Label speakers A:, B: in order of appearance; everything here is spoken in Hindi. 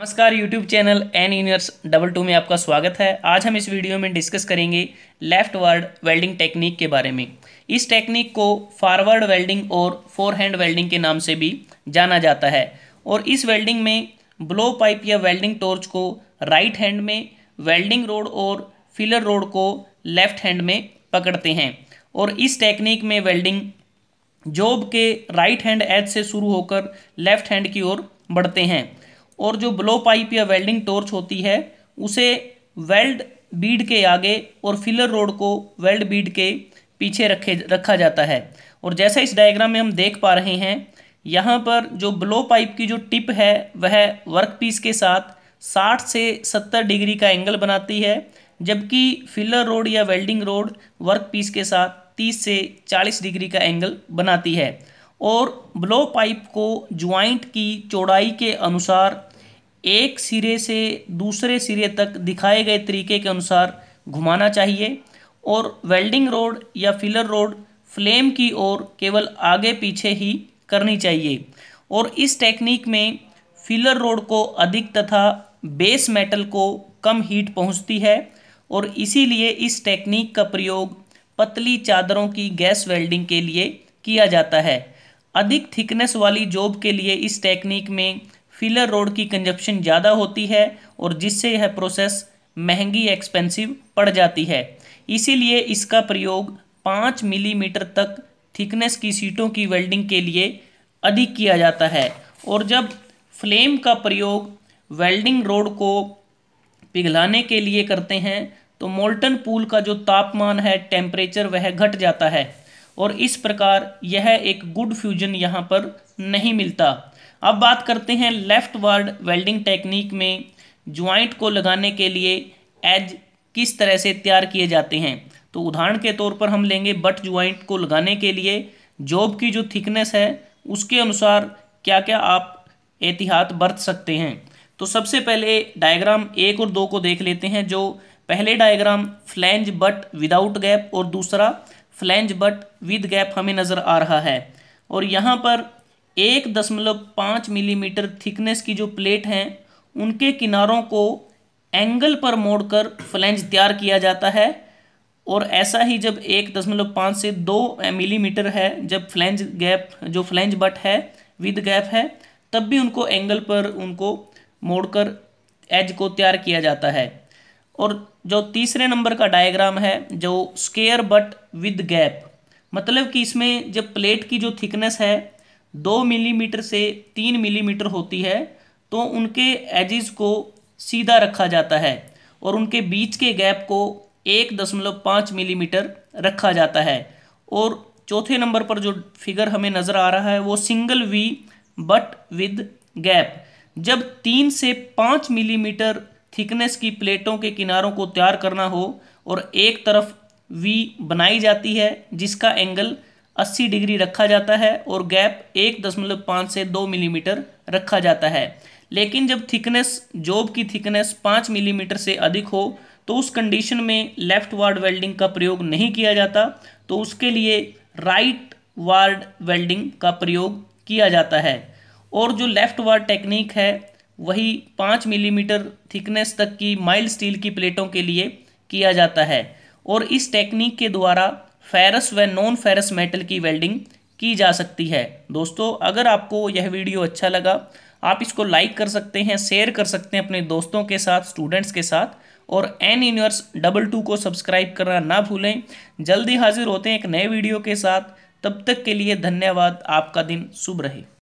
A: नमस्कार YouTube channel N universe double two में आपका स्वागत है आज हम इस वीडियो में डिस्कस करेंगे लेफ्ट वर्ड वेल्डिंग टेक्निक के बारे में इस टेक्निक को फॉरवर्ड वेल्डिंग और फोर हैंड वेल्डिंग के नाम से भी जाना जाता है और इस वेल्डिंग में ब्लो पाइप या वेल्डिंग टॉर्च को राइट हैंड में वेल्डिंग रोड और फिलर रोड को लेफ्ट हैंड में पकड़ते हैं और इस टेक्निक में वेल्डिंग जॉब के राइट हैंड एज से शुरू होकर लेफ्ट हैंड की ओर बढ़ते हैं और जो ब्लो पाइप या वेल्डिंग टॉर्च होती है उसे वेल्ड बीड के आगे और फिलर रोड को वेल्ड बीड के पीछे रखे रखा जाता है और जैसा इस डायग्राम में हम देख पा रहे हैं यहाँ पर जो ब्लो पाइप की जो टिप है वह वर्क पीस के साथ 60 से 70 डिग्री का एंगल बनाती है जबकि फिलर रोड या वेल्डिंग रोड वर्क पीस के साथ 30 से 40 डिग्री का एंगल बनाती है और ब्लो पाइप को ज्वाइंट की चौड़ाई के अनुसार एक सिरे से दूसरे सिरे तक दिखाए गए तरीके के अनुसार घुमाना चाहिए और वेल्डिंग रोड या फिलर रोड फ्लेम की ओर केवल आगे पीछे ही करनी चाहिए और इस टेक्निक में फिलर रोड को अधिक तथा बेस मेटल को कम हीट पहुंचती है और इसीलिए इस टेक्निक का प्रयोग पतली चादरों की गैस वेल्डिंग के लिए किया जाता है अधिक थिकनेस वाली जॉब के लिए इस टेक्निक में फिलर रोड की कंजप्शन ज़्यादा होती है और जिससे यह प्रोसेस महंगी एक्सपेंसिव पड़ जाती है इसीलिए इसका प्रयोग पाँच मिलीमीटर तक थिकनेस की सीटों की वेल्डिंग के लिए अधिक किया जाता है और जब फ्लेम का प्रयोग वेल्डिंग रोड को पिघलाने के लिए करते हैं तो मोल्टन पूल का जो तापमान है टेम्परेचर वह घट जाता है और इस प्रकार यह एक गुड फ्यूजन यहाँ पर नहीं मिलता अब बात करते हैं लेफ्ट वर्ड वेल्डिंग टेक्निक में ज्वाइंट को लगाने के लिए एज किस तरह से तैयार किए जाते हैं तो उदाहरण के तौर पर हम लेंगे बट ज्वाइंट को लगाने के लिए जॉब की जो थिकनेस है उसके अनुसार क्या क्या आप एहतियात बरत सकते हैं तो सबसे पहले डायग्राम एक और दो को देख लेते हैं जो पहले diagram flange butt without gap और दूसरा फ्लैंज बट विद गैप हमें नज़र आ रहा है और यहाँ पर एक दशमलव पाँच मिलीमीटर थिकनेस की जो प्लेट हैं उनके किनारों को एंगल पर मोड़कर फ्लैंज तैयार किया जाता है और ऐसा ही जब एक दशमलव पाँच से दो मिलीमीटर है जब फ्लैंज गैप जो फ्लैंज बट है विद गैप है तब भी उनको एंगल पर उनको मोड़कर एज को तैयार किया जाता है और जो तीसरे नंबर का डायग्राम है जो स्केयर बट विद गैप मतलब कि इसमें जब प्लेट की जो थिकनेस है दो मिलीमीटर से तीन मिलीमीटर होती है तो उनके एजिस को सीधा रखा जाता है और उनके बीच के गैप को एक दशमलव पाँच मिलीमीटर रखा जाता है और चौथे नंबर पर जो फिगर हमें नज़र आ रहा है वो single V butt with gap जब तीन से पाँच मिलीमीटर थिकनेस की प्लेटों के किनारों को तैयार करना हो और एक तरफ वी बनाई जाती है जिसका एंगल 80 डिग्री रखा जाता है और गैप एक दशमलव पाँच से दो मिलीमीटर रखा जाता है लेकिन जब थिकनेस जॉब की थिकनेस पाँच मिलीमीटर से अधिक हो तो उस कंडीशन में लेफ्ट वार्ड वेल्डिंग का प्रयोग नहीं किया जाता तो उसके लिए राइट वार्ड वेल्डिंग का प्रयोग किया जाता है और जो लेफ्ट वार्ड टेक्निक है वही पाँच मिलीमीटर थिकनेस तक की माइल्ड स्टील की प्लेटों के लिए किया जाता है और इस टेक्निक के द्वारा फेरस व नॉन फेरस मेटल की वेल्डिंग की जा सकती है दोस्तों अगर आपको यह वीडियो अच्छा लगा आप इसको लाइक कर सकते हैं शेयर कर सकते हैं अपने दोस्तों के साथ स्टूडेंट्स के साथ और एन यूनिवर्स डबल टू को सब्सक्राइब करना ना भूलें जल्दी हाजिर होते हैं एक नए वीडियो के साथ तब तक के लिए धन्यवाद आपका दिन शुभ रहे